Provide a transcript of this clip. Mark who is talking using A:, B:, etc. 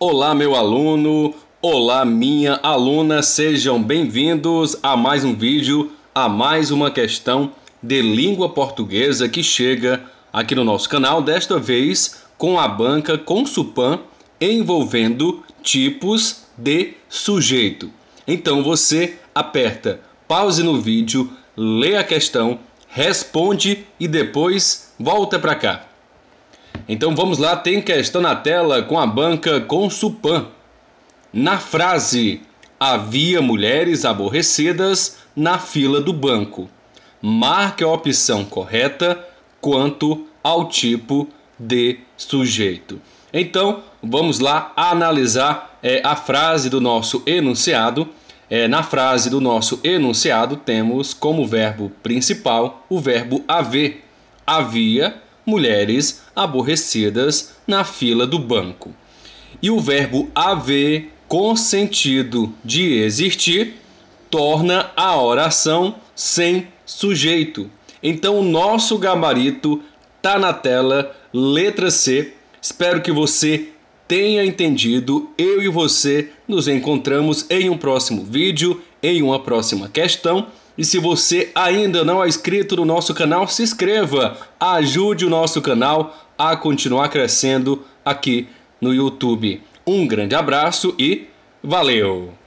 A: Olá, meu aluno! Olá, minha aluna! Sejam bem-vindos a mais um vídeo, a mais uma questão de língua portuguesa que chega aqui no nosso canal, desta vez com a banca Consupan envolvendo tipos de sujeito. Então você aperta pause no vídeo, lê a questão, responde e depois volta para cá. Então vamos lá, tem questão na tela com a banca Consupan. Na frase havia mulheres aborrecidas na fila do banco. Marque a opção correta quanto ao tipo de sujeito. Então, vamos lá analisar é, a frase do nosso enunciado. É, na frase do nosso enunciado, temos como verbo principal o verbo haver. Havia mulheres aborrecidas na fila do banco. E o verbo haver com sentido de existir torna a oração sem sujeito. Então o nosso gabarito está na tela, letra C. Espero que você tenha entendido. Eu e você nos encontramos em um próximo vídeo, em uma próxima questão. E se você ainda não é inscrito no nosso canal, se inscreva, ajude o nosso canal a continuar crescendo aqui no YouTube. Um grande abraço e valeu!